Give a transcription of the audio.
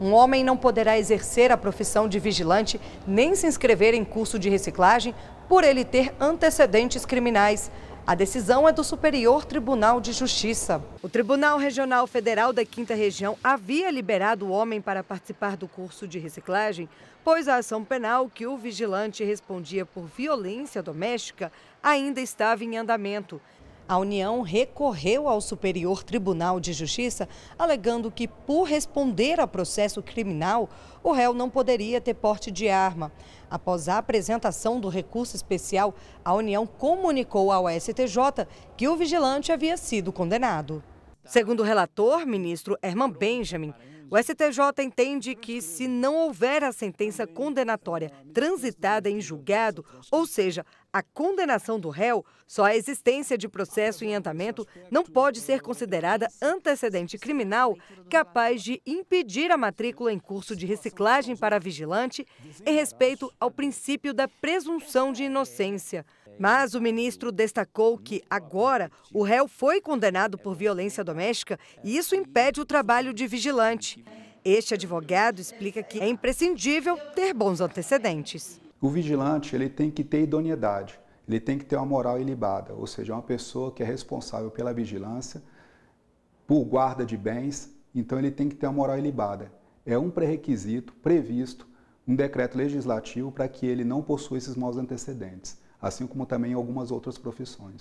Um homem não poderá exercer a profissão de vigilante nem se inscrever em curso de reciclagem por ele ter antecedentes criminais. A decisão é do Superior Tribunal de Justiça. O Tribunal Regional Federal da Quinta Região havia liberado o homem para participar do curso de reciclagem, pois a ação penal que o vigilante respondia por violência doméstica ainda estava em andamento a União recorreu ao Superior Tribunal de Justiça, alegando que, por responder a processo criminal, o réu não poderia ter porte de arma. Após a apresentação do recurso especial, a União comunicou ao STJ que o vigilante havia sido condenado. Segundo o relator, ministro Herman Benjamin, o STJ entende que, se não houver a sentença condenatória transitada em julgado, ou seja, a condenação do réu, só a existência de processo em andamento não pode ser considerada antecedente criminal capaz de impedir a matrícula em curso de reciclagem para vigilante em respeito ao princípio da presunção de inocência. Mas o ministro destacou que, agora, o réu foi condenado por violência doméstica e isso impede o trabalho de vigilante. Este advogado explica que é imprescindível ter bons antecedentes. O vigilante ele tem que ter idoneidade, ele tem que ter uma moral ilibada, ou seja, é uma pessoa que é responsável pela vigilância, por guarda de bens, então ele tem que ter uma moral ilibada. É um pré-requisito previsto um decreto legislativo para que ele não possua esses maus antecedentes assim como também algumas outras profissões.